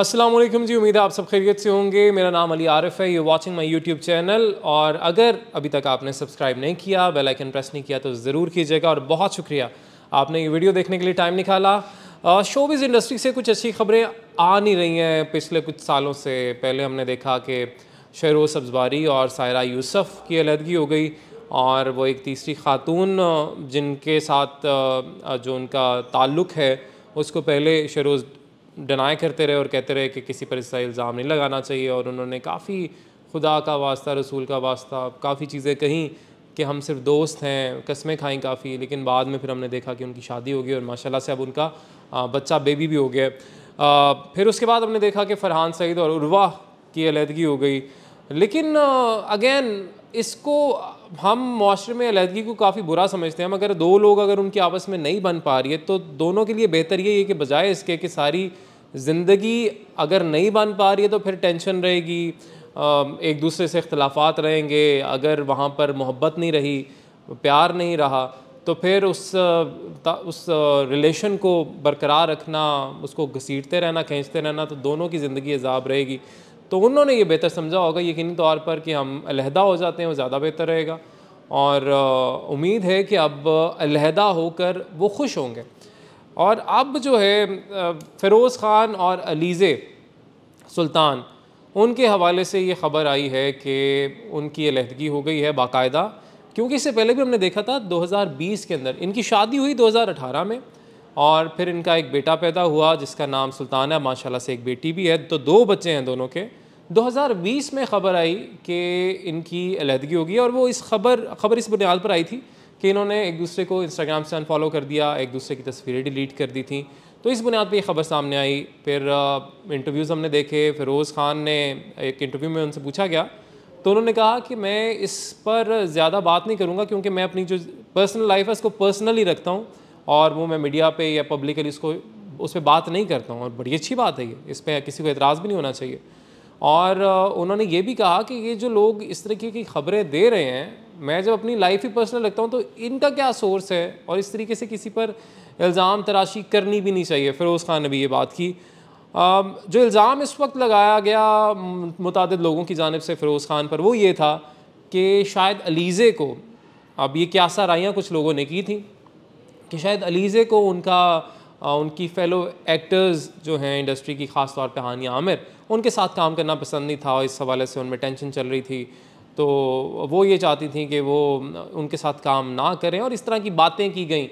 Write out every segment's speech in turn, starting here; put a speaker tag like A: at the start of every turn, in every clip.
A: असलम जी उम्मीद है आप सब खैरियत से होंगे मेरा नाम अली आरिफ है you watching my YouTube channel और अगर अभी तक आपने सब्सक्राइब नहीं किया बेल आइकन प्रेस नहीं किया तो ज़रूर कीजिएगा और बहुत शुक्रिया आपने ये वीडियो देखने के लिए टाइम निकाला शोबिज़ इंडस्ट्री से कुछ अच्छी खबरें आ नहीं रही हैं पिछले कुछ सालों से पहले हमने देखा कि शहरोज सब्जबारी और सायरा यूसुफ की अलहदगी हो गई और वो एक तीसरी खातून जिनके साथ जो उनका ताल्लुक़ है उसको पहले शहरोज़ डिनाई करते रहे और कहते रहे कि किसी पर इसका इल्ज़ाम नहीं लगाना चाहिए और उन्होंने काफ़ी खुदा का वास्ता रसूल का वास्ता काफ़ी चीज़ें कहीं कि हम सिर्फ दोस्त हैं कस्में खाएं काफ़ी लेकिन बाद में फिर हमने देखा कि उनकी शादी हो गई और माशाल्लाह से अब उनका बच्चा बेबी भी हो गया आ, फिर उसके बाद हमने देखा कि फ़रहान सईद और उर्वा की अलीहदगी हो गई लेकिन अगेन इसको हम माशरे में अलहदगी को काफ़ी बुरा समझते हैं मगर दो लोग अगर उनकी आपस में नहीं बन पा रही है तो दोनों के लिए बेहतर ये है कि बजाय इसके कि सारी ज़िंदगी अगर नहीं बन पा रही है तो फिर टेंशन रहेगी एक दूसरे से अख्तलाफात रहेंगे अगर वहाँ पर मोहब्बत नहीं रही प्यार नहीं रहा तो फिर उस उस रिलेशन को बरकरार रखना उसको घसीटते रहना खींचते रहना तो दोनों की ज़िंदगी अजाब रहेगी तो उन्होंने ये बेहतर समझा होगा यकीनी तौर पर कि हम अलहदा हो जाते हैं वो ज़्यादा बेहतर रहेगा और उम्मीद है कि अब अलहदा होकर वो खुश होंगे और अब जो है फ़िरोज़ ख़ान और अलीज़े सुल्तान उनके हवाले से ये ख़बर आई है कि उनकी अलहदगी हो गई है बाकायदा क्योंकि इससे पहले भी हमने देखा था 2020 के अंदर इनकी शादी हुई 2018 में और फिर इनका एक बेटा पैदा हुआ जिसका नाम सुल्तान है माशाल्लाह से एक बेटी भी है तो दो बच्चे हैं दोनों के 2020 में खबर आई कि इनकी अलहदगी होगी और वो इस खबर खबर इस बुनियाद पर आई थी कि इन्होंने एक दूसरे को इंस्टाग्राम से अनफॉलो कर दिया एक दूसरे की तस्वीरें डिलीट कर दी थी तो इस बुनियाद पर ये खबर सामने आई फिर इंटरव्यूज़ हमने देखे फिरोज़ ख़ान ने एक इंटरव्यू में उनसे पूछा गया तो उन्होंने कहा कि मैं इस पर ज़्यादा बात नहीं करूँगा क्योंकि मैं अपनी जो पर्सनल लाइफ है उसको पर्सनली रखता हूँ और वो मैं मीडिया पे या पब्लिकली इसको उस पर बात नहीं करता हूँ और बड़ी अच्छी बात है ये इस पर किसी को एतराज़ भी नहीं होना चाहिए और उन्होंने ये भी कहा कि ये जो लोग इस तरीके की खबरें दे रहे हैं मैं जब अपनी लाइफ ही पर्सनल रखता हूँ तो इनका क्या सोर्स है और इस तरीके से किसी पर इल्ज़ाम तराशी करनी भी नहीं चाहिए फ़िरोज़ खान ने भी ये बात की जो इल्ज़ाम इस वक्त लगाया गया मुतद लोगों की जानब से फ़िरोज़ खान पर वो ये था कि शायद अलीज़े को अब ये क्या साराइयाँ कुछ लोगों ने की थी कि शायद अलीज़े को उनका आ, उनकी फेलो एक्टर्स जो हैं इंडस्ट्री की ख़ास तौर पे हानिया आमिर उनके साथ काम करना पसंद नहीं था और इस हवाले से उनमें टेंशन चल रही थी तो वो ये चाहती थी कि वो उनके साथ काम ना करें और इस तरह की बातें की गई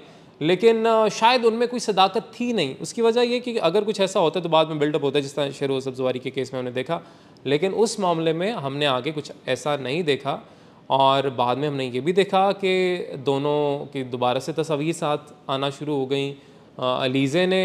A: लेकिन शायद उनमें कोई सदाकत थी नहीं उसकी वजह यह कि अगर कुछ ऐसा होता तो बाद में बिल्डअप होता जिस तरह शेर सब्जवारी के केस में उन्हें देखा लेकिन उस मामले में हमने आगे कुछ ऐसा नहीं देखा और बाद में हमने ये भी देखा कि दोनों की दोबारा से तस्वीर साथ आना शुरू हो गई अलीज़े ने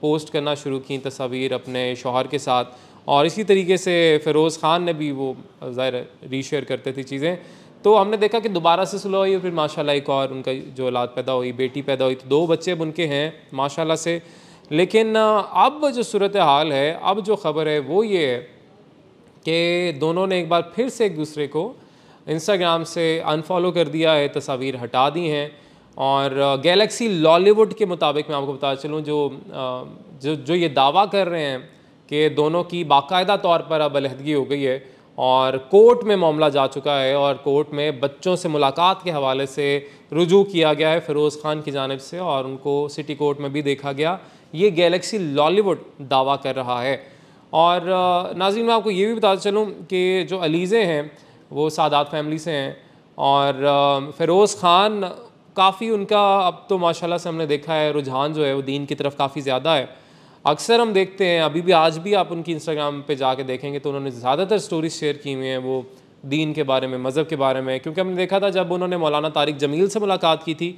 A: पोस्ट करना शुरू की तस्वीर अपने शोहर के साथ और इसी तरीके से फ़िरोज़ ख़ान ने भी वो ज़ाहिर रीशेयर करते थे चीज़ें तो हमने देखा कि दोबारा से सुलह हुई फिर माशाल्लाह एक और उनका जो औलाद पैदा हुई बेटी पैदा हुई तो दो बच्चे अब उनके हैं माशाल्लाह से लेकिन अब जो सूरत हाल है अब जो ख़बर है वो ये है कि दोनों ने एक बार फिर से एक दूसरे को इंस्टाग्राम से अनफॉलो कर दिया है तस्वीर हटा दी हैं और गैलेक्सी लॉलीवुड के मुताबिक मैं आपको बता चलूँ जो जो जो ये दावा कर रहे हैं कि दोनों की बाकायदा तौर पर अब अलहदगी हो गई है और कोर्ट में मामला जा चुका है और कोर्ट में बच्चों से मुलाकात के हवाले से रुजू किया गया है फ़िरोज़ ख़ान की जानब से और उनको सिटी कोर्ट में भी देखा गया ये गैलेक्सी लॉलीवुड दावा कर रहा है और नाजिन मैं आपको ये भी बता चलूँ कि जो अलीज़े हैं वो सादात फैमिली से हैं और फ़िरोज़ ख़ान काफ़ी उनका अब तो माशाल्लाह से हमने देखा है रुझान जो है वो दीन की तरफ काफ़ी ज़्यादा है अक्सर हम देखते हैं अभी भी आज भी आप उनकी इंस्टाग्राम पे जाके देखेंगे तो उन्होंने ज़्यादातर स्टोरीज शेयर की हुई हैं वो दीन के बारे में मज़हब के बारे में क्योंकि हमने देखा था जब उन्होंने मौलाना तारिक जमील से मुलाकात की थी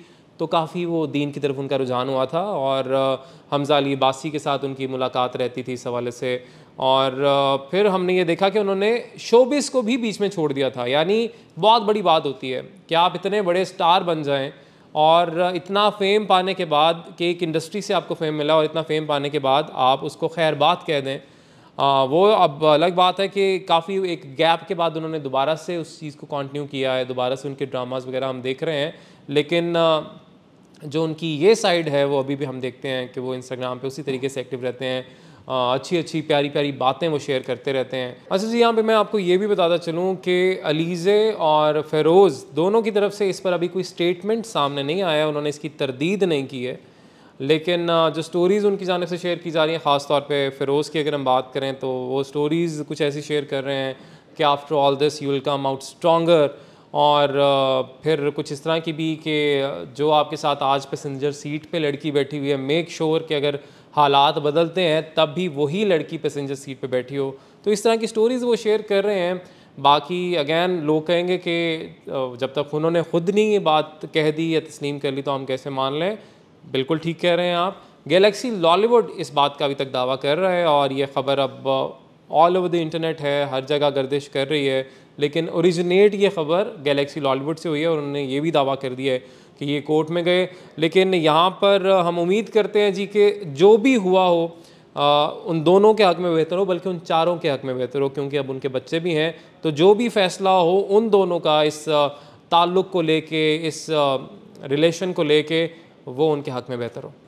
A: तो काफ़ी वो दीन की तरफ उनका रुझान हुआ था और हमजा अली बासी के साथ उनकी मुलाकात रहती थी इस हवाले से और फिर हमने ये देखा कि उन्होंने शोबिस को भी बीच में छोड़ दिया था यानी बहुत बड़ी बात होती है कि आप इतने बड़े स्टार बन जाएं और इतना फेम पाने के बाद कि एक इंडस्ट्री से आपको फेम मिला और इतना फेम पाने के बाद आप उसको खैर बात कह दें आ, वो अब अलग बात है कि काफ़ी एक गैप के बाद उन्होंने दोबारा से उस चीज़ को कंटिन्यू किया है दोबारा से उनके ड्रामास वगैरह हम देख रहे हैं लेकिन जो उनकी ये साइड है वो अभी भी हम देखते हैं कि वो इंस्टाग्राम पे उसी तरीके से एक्टिव रहते हैं आ, अच्छी अच्छी प्यारी प्यारी बातें वो शेयर करते रहते हैं अच्छा जी यहाँ पे मैं आपको ये भी बताता चलूँ कि अलीज़े और फेरोज़ दोनों की तरफ से इस पर अभी कोई स्टेटमेंट सामने नहीं आया उन्होंने इसकी तरदीद नहीं की है लेकिन जो स्टोरीज़ उनकी जानब से शेयर की जा रही हैं ख़ास तौर पे फ़िरोज़ की अगर हम बात करें तो वो स्टोरीज़ कुछ ऐसी शेयर कर रहे हैं कि after all this you will come out stronger और फिर कुछ इस तरह की भी कि जो आपके साथ आज पैसेंजर सीट पे लड़की बैठी हुई है मेक श्योर sure कि अगर हालात बदलते हैं तब भी वही लड़की पैसेंजर सीट पे बैठी हो तो इस तरह की स्टोरीज़ वो शेयर कर रहे हैं बाकी अगैन लोग कहेंगे कि जब तक उन्होंने ख़ुद नहीं ये बात कह दी या तस्लीम कर ली तो हम कैसे मान लें बिल्कुल ठीक कह रहे हैं आप गैलेक्सी लॉलीवुड इस बात का अभी तक दावा कर रहा है और ये ख़बर अब ऑल ओवर द इंटरनेट है हर जगह गर्दिश कर रही है लेकिन ओरिजिनेट ये खबर गैलेक्सी लॉलीवुड से हुई है और उन्होंने ये भी दावा कर दिया है कि ये कोर्ट में गए लेकिन यहाँ पर हम उम्मीद करते हैं जी कि जो भी हुआ हो आ, उन दोनों के हक में बेहतर हो बल्कि उन चारों के हक में बेहतर हो क्योंकि अब उनके बच्चे भी हैं तो जो भी फैसला हो उन दोनों का इस ताल्लुक़ को लेके इस रिलेशन को लेके वो उनके हक में बेहतर हो